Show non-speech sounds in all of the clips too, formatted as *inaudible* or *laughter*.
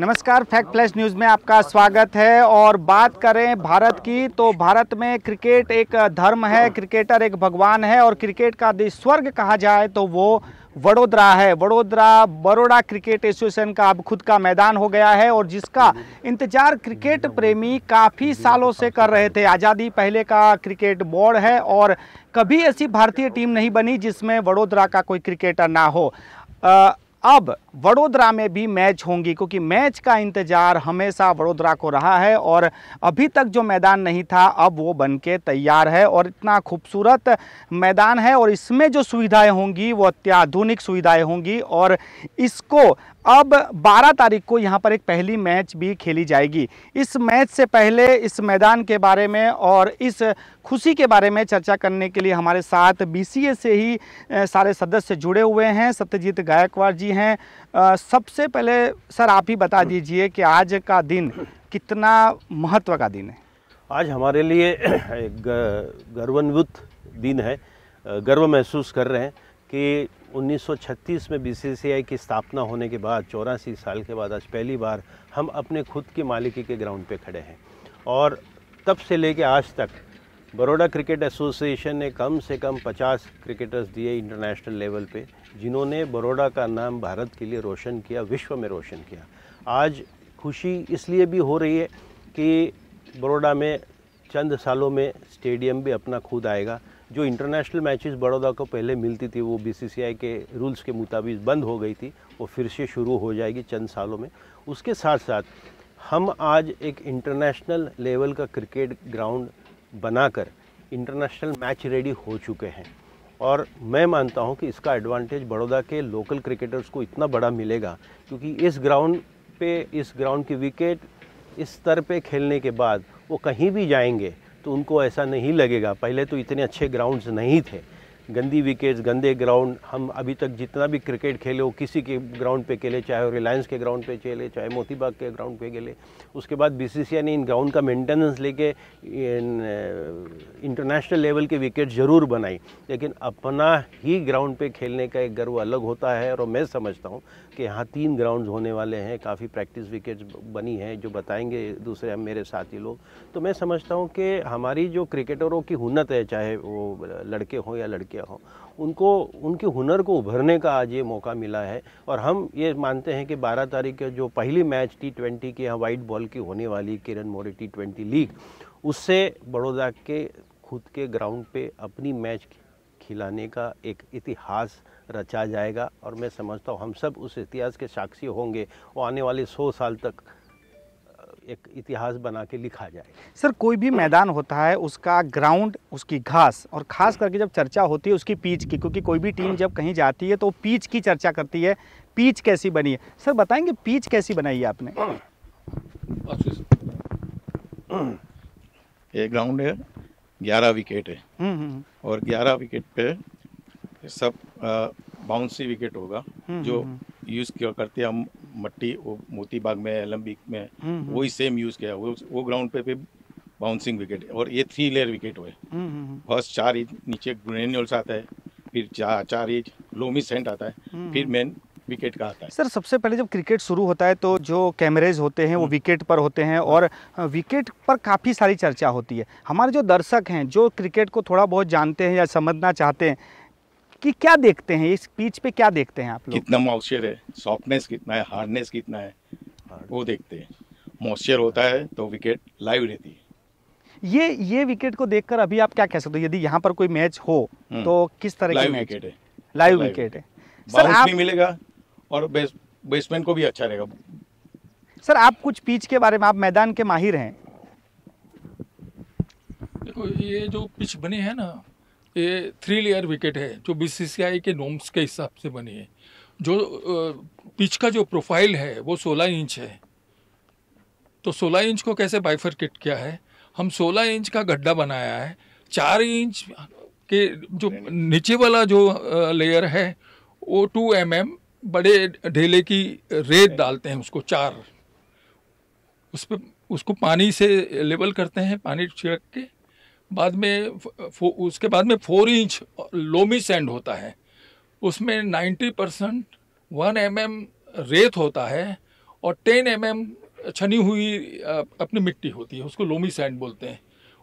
नमस्कार fact plus news में आपका स्वागत है और बात करें भारत की तो भारत में क्रिकेट एक धर्म है क्रिकेटर एक भगवान है और क्रिकेट का यदि स्वर्ग कहा जाए तो वो वडोदरा है वडोदरा बड़ोड़ा क्रिकेट एसोसिएशन का अब खुद का मैदान हो गया है और जिसका इंतजार क्रिकेट प्रेमी काफ़ी सालों से कर रहे थे आज़ादी पहले का क्रिकेट बोर्ड है और कभी ऐसी भारतीय टीम नहीं बनी जिसमें वडोदरा का कोई क्रिकेटर ना हो आ, अब वडोदरा में भी मैच होंगी क्योंकि मैच का इंतज़ार हमेशा वडोदरा को रहा है और अभी तक जो मैदान नहीं था अब वो बन के तैयार है और इतना खूबसूरत मैदान है और इसमें जो सुविधाएं होंगी वो अत्याधुनिक सुविधाएं होंगी और इसको अब 12 तारीख को यहाँ पर एक पहली मैच भी खेली जाएगी इस मैच से पहले इस मैदान के बारे में और इस खुशी के बारे में चर्चा करने के लिए हमारे साथ बीसीए से ही सारे सदस्य जुड़े हुए हैं सत्यजीत गायकवाड़ जी हैं सबसे पहले सर आप ही बता दीजिए कि आज का दिन कितना महत्व का दिन है आज हमारे लिए एक गर्वान्वित दिन है गर्व महसूस कर रहे हैं कि 1936 में बीसीसीआई की स्थापना होने के बाद चौरासी साल के बाद आज पहली बार हम अपने खुद की मालिकी के ग्राउंड पे खड़े हैं और तब से लेके आज तक बड़ोड़ा क्रिकेट एसोसिएशन ने कम से कम 50 क्रिकेटर्स दिए इंटरनेशनल लेवल पे जिन्होंने बड़ोड़ा का नाम भारत के लिए रोशन किया विश्व में रोशन किया आज खुशी इसलिए भी हो रही है कि बड़ोड़ा में चंद सालों में स्टेडियम भी अपना खुद आएगा जो इंटरनेशनल मैचेस बड़ौदा को पहले मिलती थी वो बीसीसीआई के रूल्स के मुताबिक बंद हो गई थी वो फिर से शुरू हो जाएगी चंद सालों में उसके साथ साथ हम आज एक इंटरनेशनल लेवल का क्रिकेट ग्राउंड बनाकर इंटरनेशनल मैच रेडी हो चुके हैं और मैं मानता हूं कि इसका एडवांटेज बड़ौदा के लोकल क्रिकेटर्स को इतना बड़ा मिलेगा क्योंकि इस ग्राउंड पे इस ग्राउंड की विकेट इस स्तर पे खेलने के बाद वो कहीं भी जाएंगे तो उनको ऐसा नहीं लगेगा पहले तो इतने अच्छे ग्राउंड्स नहीं थे गंदी विकेट्स गंदे ग्राउंड हम अभी तक जितना भी क्रिकेट खेले वो किसी के ग्राउंड पे खेले चाहे वो रिलायंस के ग्राउंड पे खेले चाहे मोतीबाग के ग्राउंड पे खेले उसके बाद बी ने इन ग्राउंड का मेंटेनेंस लेके इंटरनेशनल लेवल के विकेट ज़रूर बनाई लेकिन अपना ही ग्राउंड पे खेलने का एक गर्व अलग होता है और मैं समझता हूँ के यहाँ तीन ग्राउंड्स होने वाले हैं काफ़ी प्रैक्टिस विकेट्स बनी हैं जो बताएंगे दूसरे हम मेरे साथी लोग तो मैं समझता हूँ कि हमारी जो क्रिकेटरों की हुनत है चाहे वो लड़के हों या लड़कियाँ हों उनको उनके हुनर को उभरने का आज ये मौका मिला है और हम ये मानते हैं कि 12 तारीख के जो पहली मैच टी ट्वेंटी की यहाँ वाइट बॉल की होने वाली Kiran More T twenty league उससे बड़ौदा के खुद के ग्राउंड पे अपनी मैच खिलाने का एक इतिहास रचा जाएगा और मैं समझता हूँ हम सब उस इतिहास के साक्षी होंगे वो आने वाले सौ साल तक एक इतिहास बना के लिखा जाए सर कोई भी मैदान होता है उसका ग्राउंड उसकी घास और ख़ास हम्म। करके जब चर्चा होती है उसकी पीच की क्योंकि कोई भी टीम जब कहीं जाती है तो पीच की चर्चा करती है पीच कैसी बनी है सर बताएंगे पीच कैसी बनाई है आपने ये ग्राउंड है ग्यारह विकेट है हम्म, हम्म, और ग्यारह विकेट पे सब बाउंसी विकेट होगा हम्म, जो यूज हम्म, हम्म। किया करते हम मट्टी वो मोती बाग में एलम्बिक में वही सेम यूज किया वो वो ग्राउंड पे भी बाउंसिंग विकेट और ये थ्री लेयर विकेट हुए फर्स्ट चार इंच नीचे ग्रेन्यूल्स आता है फिर चार चार इंच लोमी सेंट आता है फिर मेन विकेट का आता है सर सबसे पहले जब क्रिकेट शुरू होता है तो जो कैमरेज होते हैं वो विकेट पर होते हैं और विकेट पर काफ़ी सारी चर्चा होती है हमारे जो दर्शक हैं जो क्रिकेट को थोड़ा बहुत जानते हैं या समझना चाहते हैं कि क्या देखते हैं इस पिच पे क्या देखते हैं आप लोग कितना मॉइस्चर है सॉफ्टनेस कितना है हार्डनेस कितना है वो देखते हैं मॉइस्चर होता है तो विकेट लाइव रहती है ये ये विकेट को देखकर अभी आप क्या कह सकते हो यदि यहाँ पर कोई मैच हो हम्म। तो किस तरह की विकेट है लाइव विकेट है सर आप... भी मिलेगा और बैट्समैन को भी अच्छा रहेगा सर आप कुछ पिच के बारे में आप मैदान के माहिर हैं देखो ये जो पिच बने हैं ना ये थ्री लेयर विकेट है जो बीसीसीआई के नॉर्म्स के हिसाब से बनी है जो पिच का जो प्रोफाइल है वो 16 इंच है तो 16 इंच को कैसे बाइफरकेट किया है हम 16 इंच का गड्ढा बनाया है चार इंच के जो नीचे वाला जो लेयर है वो टू एम एम बड़े ढेले की रेत डालते हैं उसको चार उस पर उसको पानी से लेबल करते हैं पानी छिड़क के बाद में उसके बाद में फोर इंच लोमी सैंड होता है उसमें ninety percent one M M रेत होता है और टेन एम एम छनी हुई अपनी मिट्टी होती है उसको लोमी सैंड बोलते हैं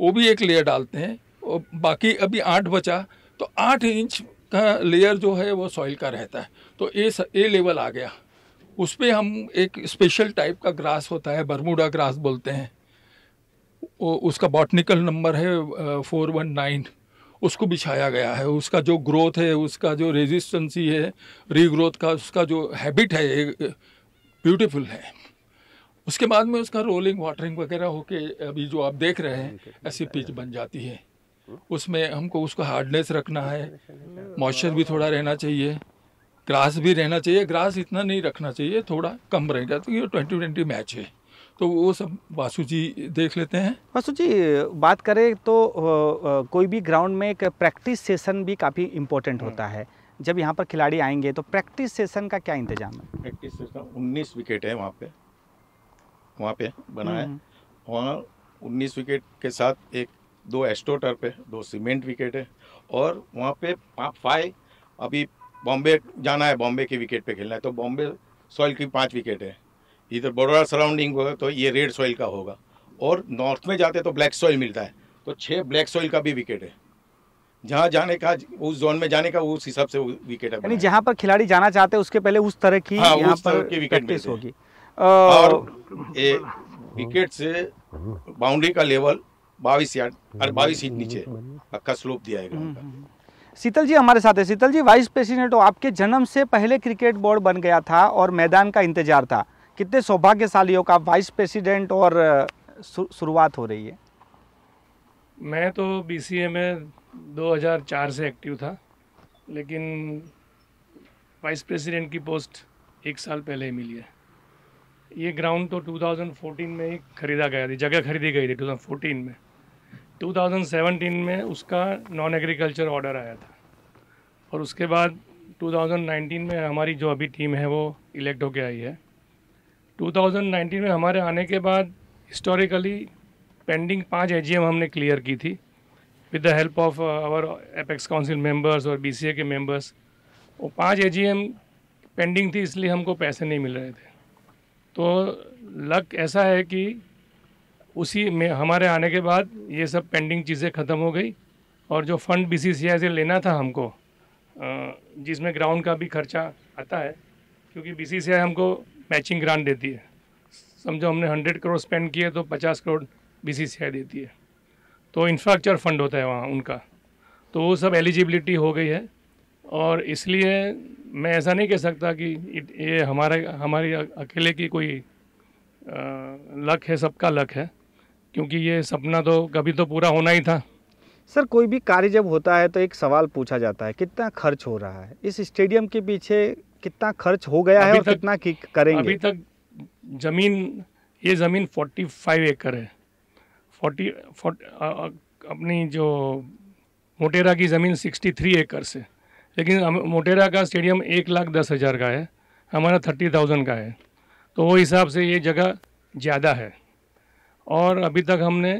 वो भी एक लेयर डालते हैं और बाकी अभी आठ बचा तो आठ इंच का लेयर जो है वो सॉइल का रहता है तो ए ए लेवल आ गया उस पर हम एक स्पेशल टाइप का ग्रास होता है बरमूडा ग्रास बोलते हैं उसका बॉटनिकल नंबर है फोर वन नाइन उसको बिछाया गया है उसका जो ग्रोथ है उसका जो रेजिस्टेंसी है रीग्रोथ का उसका जो हैबिट है ब्यूटीफुल है उसके बाद में उसका रोलिंग वाटरिंग वगैरह होके अभी जो आप देख रहे हैं ऐसी पिच बन जाती है hmm? उसमें हमको उसका हार्डनेस रखना है मॉइस्चर hmm, hmm, भी थोड़ा रहना चाहिए ग्रास भी रहना चाहिए ग्रास इतना नहीं रखना चाहिए थोड़ा कम रहेगा तो ये ट्वेंटी ट्वेंटी मैच है तो वो सब वासु जी देख लेते हैं वासु जी बात करें तो कोई भी ग्राउंड में एक प्रैक्टिस सेशन भी काफ़ी इम्पोर्टेंट होता हम्म। है जब यहाँ पर खिलाड़ी आएंगे तो प्रैक्टिस सेशन का क्या इंतजाम है प्रैक्टिस सेशन उन्नीस विकेट है वहाँ पे वहाँ पे बना है वहाँ हम्म। उन्नीस विकेट के साथ एक दो एस्ट्रो टर्फ है दो सीमेंट विकेट है और वहाँ पे फाइव अभी बॉम्बे जाना है बॉम्बे के विकेट पे खेलना है तो बॉम्बे सॉइल की पाँच विकेट है इधर बड़ोड़ा सराउंडिंग होगा तो ये रेड सॉइल का होगा और नॉर्थ में जाते तो ब्लैक सॉइल मिलता है तो छः ब्लैक सॉइल का भी विकेट है जहाँ जाने का उस जोन में जाने का उस हिसाब से विकेट है यानी जहाँ पर खिलाड़ी जाना चाहते हैं उसके पहले उस तरह की हाँ, उस तरह की विकेट होगी और ये विकेट से बाउंड्री का लेवल बाईस यार्ड और बाईस इंच नीचे पक्का स्लोप दिया हम्म, है हम्म, हम्म। शीतल जी हमारे साथ है शीतल जी वाइस प्रेसिडेंट हो आपके जन्म से पहले क्रिकेट बोर्ड बन गया था और मैदान का इंतजार था कितने सौभाग्यशाली हो का वाइस प्रेसिडेंट और शुरुआत हो रही है मैं तो बीसीए में 2004 से एक्टिव था लेकिन वाइस प्रेसिडेंट की पोस्ट एक साल पहले ही मिली है ये ग्राउंड तो 2014 में ही खरीदा गया थी जगह खरीदी गई थी 2014 में 2017 में उसका नॉन एग्रीकल्चर ऑर्डर आया था और उसके बाद 2019 में हमारी जो अभी टीम है वो इलेक्ट होके आई है 2019 में हमारे आने के बाद हिस्टोरिकली पेंडिंग पांच एजीएम हमने क्लियर की थी with the help of our apex council members और बीसीए के मेंबर्स वो पांच एजीएम पेंडिंग थी इसलिए हमको पैसे नहीं मिल रहे थे तो लक ऐसा है कि उसी में हमारे आने के बाद ये सब पेंडिंग चीज़ें ख़त्म हो गई और जो फंड बी से लेना था हमको uh, जिसमें ग्राउंड का भी खर्चा आता है क्योंकि बी हमको मैचिंग ग्रांट देती है समझो हमने हंड्रेड करोड़ स्पेंड किए तो पचास करोड़ बी देती है तो इंफ्रास्ट्रक्चर फंड होता है वहाँ उनका तो वो सब एलिजिबिलिटी हो गई है और इसलिए मैं ऐसा नहीं कह सकता कि ये हमारे हमारी अकेले की कोई लक है सबका लक है क्योंकि ये सपना तो कभी तो पूरा होना ही था सर कोई भी कार्य जब होता है तो एक सवाल पूछा जाता है कितना खर्च हो रहा है इस स्टेडियम के पीछे कितना खर्च हो गया है और तक, कितना की करेंगे अभी तक जमीन ये ज़मीन 45 एकड़ है 40, 40 आ, आ, अपनी जो मोटेरा की ज़मीन 63 एकड़ से लेकिन मोटेरा का स्टेडियम एक लाख दस हज़ार का है हमारा थर्टी थाउजेंड का है तो वो हिसाब से ये जगह ज़्यादा है और अभी तक हमने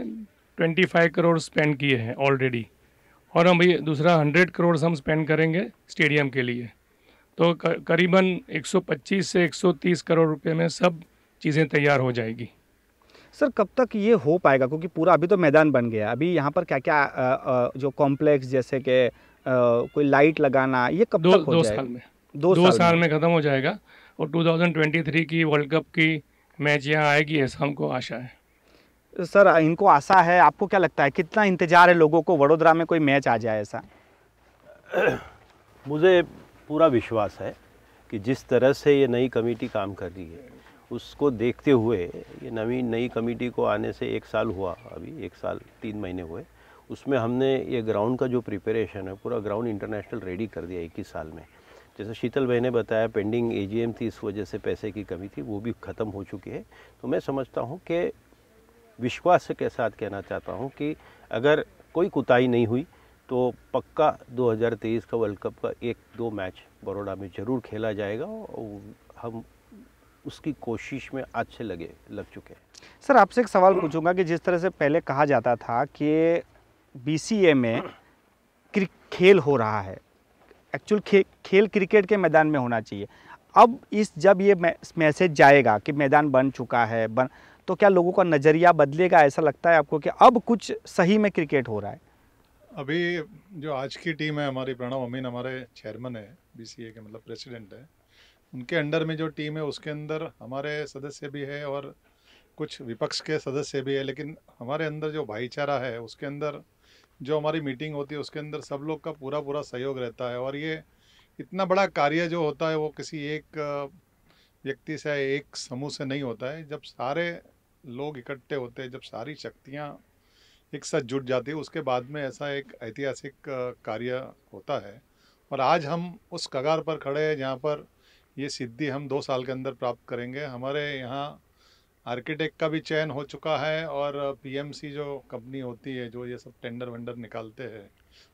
ट्वेंटी फाइव करोड़ स्पेंड किए हैं ऑलरेडी और हम ये दूसरा हंड्रेड करोड़ हम स्पेंड करेंगे स्टेडियम के लिए तो करीबन 125 से 130 करोड़ रुपए में सब चीज़ें तैयार हो जाएगी सर कब तक ये हो पाएगा क्योंकि पूरा अभी तो मैदान बन गया अभी यहाँ पर क्या क्या जो कॉम्प्लेक्स जैसे कि कोई लाइट लगाना ये कब दो, तक हो दो जाएगा? साल में दो, दो साल, साल में, में ख़त्म हो जाएगा और 2023 की वर्ल्ड कप की मैच यहाँ आएगी ऐसा हमको आशा है सर इनको आशा है आपको क्या लगता है कितना इंतजार है लोगों को वडोदरा में कोई मैच आ जाए ऐसा *clears throat* मुझे पूरा विश्वास है कि जिस तरह से ये नई कमेटी काम कर रही है उसको देखते हुए ये नवीन नई कमेटी को आने से एक साल हुआ अभी एक साल तीन महीने हुए उसमें हमने ये ग्राउंड का जो प्रिपरेशन है पूरा ग्राउंड इंटरनेशनल रेडी कर दिया इक्कीस साल में जैसे शीतल भाई ने बताया पेंडिंग एजीएम थी इस वजह से पैसे की कमी थी वो भी ख़त्म हो चुकी है तो मैं समझता हूँ कि विश्वास के साथ कहना चाहता हूँ कि अगर कोई कुताही नहीं हुई तो पक्का 2023 का वर्ल्ड कप का एक दो मैच बड़ोड़ा में ज़रूर खेला जाएगा और हम उसकी कोशिश में अच्छे लगे लग चुके हैं सर आपसे एक सवाल पूछूंगा कि जिस तरह से पहले कहा जाता था कि ए में खेल हो रहा है एक्चुअल खे, खेल क्रिकेट के मैदान में होना चाहिए अब इस जब ये मैसेज जाएगा कि मैदान बन चुका है बन तो क्या लोगों का नज़रिया बदलेगा ऐसा लगता है आपको कि अब कुछ सही में क्रिकेट हो रहा है अभी जो आज की टीम है हमारी प्रणव अमीन हमारे चेयरमैन है बीसीए के मतलब प्रेसिडेंट है उनके अंडर में जो टीम है उसके अंदर हमारे सदस्य भी है और कुछ विपक्ष के सदस्य भी है लेकिन हमारे अंदर जो भाईचारा है उसके अंदर जो हमारी मीटिंग होती है उसके अंदर सब लोग का पूरा पूरा सहयोग रहता है और ये इतना बड़ा कार्य जो होता है वो किसी एक व्यक्ति से एक समूह से नहीं होता है जब सारे लोग इकट्ठे होते हैं जब सारी शक्तियाँ एक साथ जुट जाती है उसके बाद में ऐसा एक ऐतिहासिक कार्य होता है और आज हम उस कगार पर खड़े हैं जहाँ पर ये सिद्धि हम दो साल के अंदर प्राप्त करेंगे हमारे यहाँ आर्किटेक्ट का भी चयन हो चुका है और पीएमसी जो कंपनी होती है जो ये सब टेंडर वेंडर निकालते हैं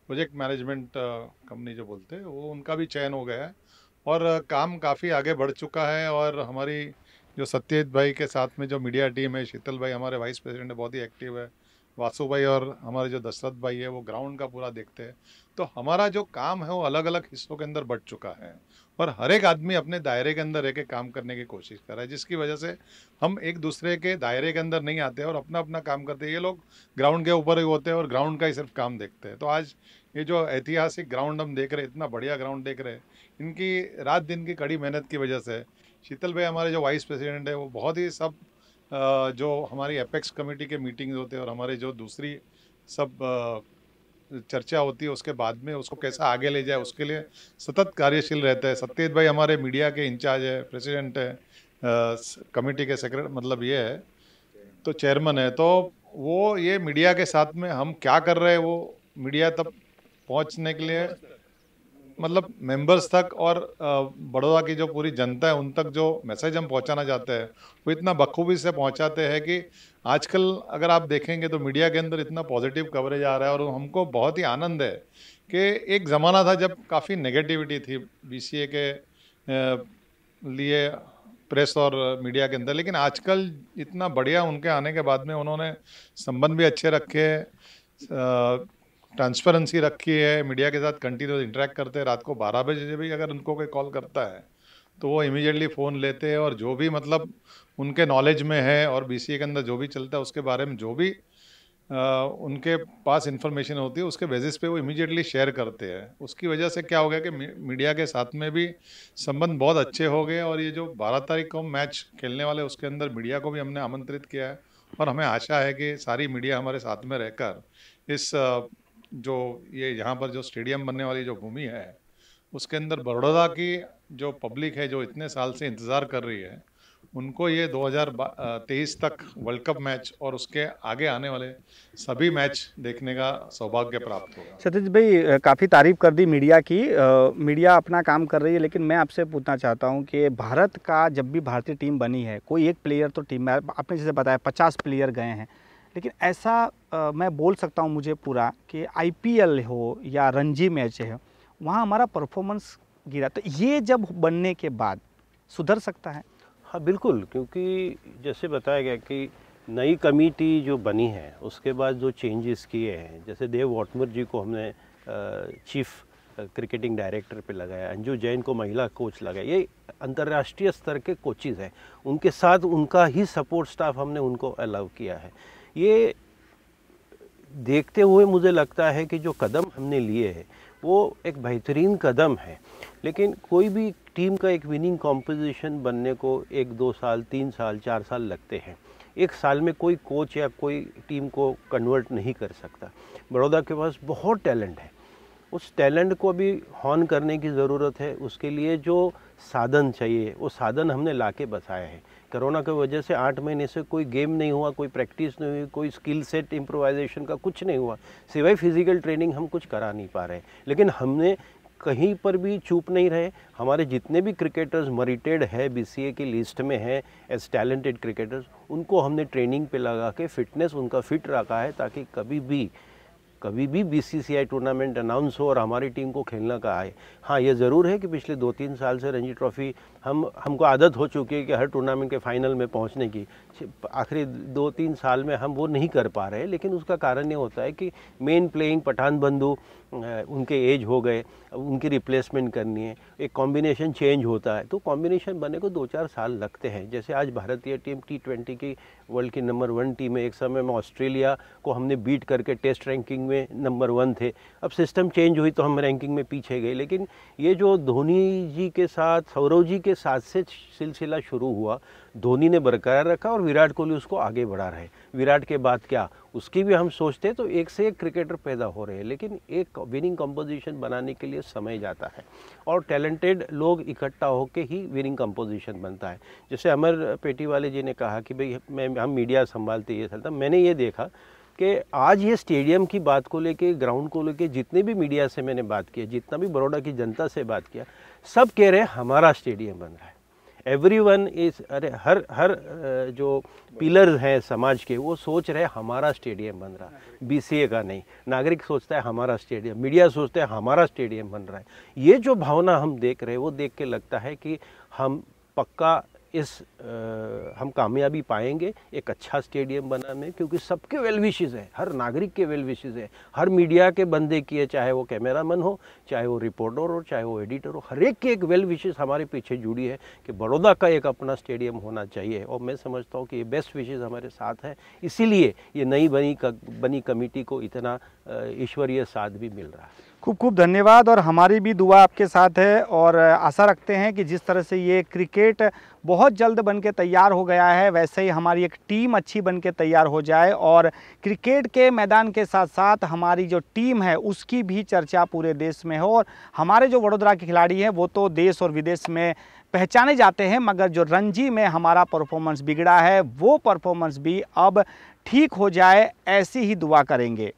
प्रोजेक्ट मैनेजमेंट कंपनी जो बोलते हैं वो उनका भी चयन हो गया है और काम काफ़ी आगे बढ़ चुका है और हमारी जो सत्यजीत भाई के साथ में जो मीडिया टीम है शीतल भाई हमारे वाइस प्रेसिडेंट बहुत ही एक्टिव है वासु भाई और हमारे जो दशरथ भाई है वो ग्राउंड का पूरा देखते हैं तो हमारा जो काम है वो अलग अलग हिस्सों के अंदर बढ़ चुका है और हर एक आदमी अपने दायरे के अंदर रह के काम करने की कोशिश कर रहा है जिसकी वजह से हम एक दूसरे के दायरे के अंदर नहीं आते और अपना अपना काम करते हैं ये लोग ग्राउंड के ऊपर ही होते हैं और ग्राउंड का ही सिर्फ काम देखते हैं तो आज ये जो ऐतिहासिक ग्राउंड हम देख रहे हैं इतना बढ़िया ग्राउंड देख रहे हैं इनकी रात दिन की कड़ी मेहनत की वजह से शीतल भाई हमारे जो वाइस प्रेसिडेंट है वो बहुत ही सब जो हमारी अपेक्स कमेटी के मीटिंग होते हैं और हमारे जो दूसरी सब चर्चा होती है उसके बाद में उसको कैसा आगे ले जाए उसके लिए सतत कार्यशील रहता है सत्यज भाई हमारे मीडिया के इंचार्ज है प्रेसिडेंट है कमेटी के सेक्रेटरी मतलब ये है तो चेयरमैन है तो वो ये मीडिया के साथ में हम क्या कर रहे हैं वो मीडिया तक पहुंचने के लिए मतलब मेंबर्स तक और बड़ौदा की जो पूरी जनता है उन तक जो मैसेज हम पहुंचाना चाहते हैं वो इतना बखूबी से पहुंचाते हैं कि आजकल अगर आप देखेंगे तो मीडिया के अंदर इतना पॉजिटिव कवरेज आ रहा है और हमको बहुत ही आनंद है कि एक ज़माना था जब काफ़ी नेगेटिविटी थी बी के लिए प्रेस और मीडिया के अंदर लेकिन आजकल इतना बढ़िया उनके आने के बाद में उन्होंने संबंध भी अच्छे रखे ट्रांसपेरेंसी रखी है मीडिया के साथ कंटिन्यूस इंटरेक्ट करते हैं रात को बारह बजे भी अगर उनको कोई कॉल करता है तो वो इमीडिएटली फ़ोन लेते हैं और जो भी मतलब उनके नॉलेज में है और बी के अंदर जो भी चलता है उसके बारे में जो भी आ, उनके पास इन्फॉर्मेशन होती है उसके बेसिस पे वो इमीडिएटली शेयर करते हैं उसकी वजह से क्या हो गया कि मीडिया के साथ में भी संबंध बहुत अच्छे हो गए और ये जो 12 तारीख को मैच खेलने वाले उसके अंदर मीडिया को भी हमने आमंत्रित किया है और हमें आशा है कि सारी मीडिया हमारे साथ में रहकर इस जो ये यहाँ पर जो स्टेडियम बनने वाली जो भूमि है उसके अंदर बड़ौदा की जो पब्लिक है जो इतने साल से इंतज़ार कर रही है उनको ये 2023 तक वर्ल्ड कप मैच और उसके आगे आने वाले सभी मैच देखने का सौभाग्य प्राप्त होगा सतीश भाई काफ़ी तारीफ कर दी मीडिया की आ, मीडिया अपना काम कर रही है लेकिन मैं आपसे पूछना चाहता हूँ कि भारत का जब भी भारतीय टीम बनी है कोई एक प्लेयर तो टीम में आपने जैसे बताया पचास प्लेयर गए हैं लेकिन ऐसा आ, मैं बोल सकता हूँ मुझे पूरा कि आईपीएल हो या रणजी मैच है वहाँ हमारा परफॉर्मेंस गिरा तो ये जब बनने के बाद सुधर सकता है हाँ बिल्कुल क्योंकि जैसे बताया गया कि नई कमेटी जो बनी है उसके बाद जो चेंजेस किए हैं जैसे देव वाटमर जी को हमने चीफ क्रिकेटिंग डायरेक्टर पे लगाया अंजू जैन को महिला कोच लगाया ये अंतर्राष्ट्रीय स्तर के कोचिज़ हैं उनके साथ उनका ही सपोर्ट स्टाफ हमने उनको अलाउ किया है ये देखते हुए मुझे लगता है कि जो कदम हमने लिए हैं वो एक बेहतरीन कदम है लेकिन कोई भी टीम का एक विनिंग कॉम्पोजिशन बनने को एक दो साल तीन साल चार साल लगते हैं एक साल में कोई कोच या कोई टीम को कन्वर्ट नहीं कर सकता बड़ौदा के पास बहुत टैलेंट है उस टैलेंट को भी हॉन करने की ज़रूरत है उसके लिए जो साधन चाहिए वो साधन हमने ला के बसाया है कोरोना की वजह से आठ महीने से कोई गेम नहीं हुआ कोई प्रैक्टिस नहीं हुई कोई स्किल सेट इम्प्रोवाइजेशन का कुछ नहीं हुआ सिवाय फिजिकल ट्रेनिंग हम कुछ करा नहीं पा रहे लेकिन हमने कहीं पर भी चूप नहीं रहे हमारे जितने भी क्रिकेटर्स मरिटेड है बी की लिस्ट में है एज टैलेंटेड क्रिकेटर्स उनको हमने ट्रेनिंग पे लगा के फिटनेस उनका फिट रखा है ताकि कभी भी कभी भी बी टूर्नामेंट अनाउंस हो और हमारी टीम को खेलना का आए हाँ ये ज़रूर है कि पिछले दो तीन साल से रणजी ट्रॉफी हम हमको आदत हो चुकी है कि हर टूर्नामेंट के फाइनल में पहुंचने की आखिरी दो तीन साल में हम वो नहीं कर पा रहे लेकिन उसका कारण ये होता है कि मेन प्लेइंग पठान बंधु उनके एज हो गए उनकी रिप्लेसमेंट करनी है एक कॉम्बिनेशन चेंज होता है तो कॉम्बिनेशन बने को दो चार साल लगते हैं जैसे आज भारतीय टीम टी ट्वेंटी की वर्ल्ड की नंबर वन टीम है एक समय में ऑस्ट्रेलिया को हमने बीट करके टेस्ट रैंकिंग में नंबर वन थे अब सिस्टम चेंज हुई तो हम रैंकिंग में पीछे गए लेकिन ये जो धोनी जी के साथ सौरव जी के साथ से सिलसिला शुरू हुआ धोनी ने बरकरार रखा और विराट कोहली उसको आगे बढ़ा रहे विराट के बाद क्या उसकी भी हम सोचते तो एक से एक क्रिकेटर पैदा हो रहे हैं लेकिन एक विनिंग कंपोजिशन बनाने के लिए समय जाता है और टैलेंटेड लोग इकट्ठा होकर ही विनिंग कंपोजिशन बनता है जैसे अमर पेटी वाले जी ने कहा कि भाई मैं हम मीडिया संभालते ये चलता मैंने ये देखा कि आज ये स्टेडियम की बात को लेके ग्राउंड को लेके जितने भी मीडिया से मैंने बात की जितना भी बड़ोड़ा की जनता से बात किया सब कह रहे हैं हमारा स्टेडियम बन रहा है एवरी वन इज अरे हर हर जो पिलर हैं समाज के वो सोच रहे हमारा स्टेडियम बन रहा है बी सी ए का नहीं नागरिक सोचता है हमारा स्टेडियम मीडिया सोचता है हमारा स्टेडियम बन रहा है ये जो भावना हम देख रहे हैं वो देख के लगता है कि हम पक्का इस आ, हम कामयाबी पाएंगे एक अच्छा स्टेडियम बनाने क्योंकि सबके वेल विशेज़ हैं हर नागरिक के वेल विशेज़ हैं हर मीडिया के बंदे की है चाहे वो कैमरामैन हो चाहे वो रिपोर्टर हो चाहे वो एडिटर हो हर एक की एक वेल विशेज़ हमारे पीछे जुड़ी है कि बड़ौदा का एक अपना स्टेडियम होना चाहिए और मैं समझता हूँ कि ये बेस्ट विशेज़ हमारे साथ हैं इसीलिए ये नई बनी बनी कमेटी को इतना ईश्वरीय साथ भी मिल रहा है खूब खूब धन्यवाद और हमारी भी दुआ आपके साथ है और आशा रखते हैं कि जिस तरह से ये क्रिकेट बहुत जल्द बन के तैयार हो गया है वैसे ही हमारी एक टीम अच्छी बन के तैयार हो जाए और क्रिकेट के मैदान के साथ साथ हमारी जो टीम है उसकी भी चर्चा पूरे देश में हो और हमारे जो वडोदरा के खिलाड़ी हैं वो तो देश और विदेश में पहचाने जाते हैं मगर जो रणजी में हमारा परफॉर्मेंस बिगड़ा है वो परफॉर्मेंस भी अब ठीक हो जाए ऐसी ही दुआ करेंगे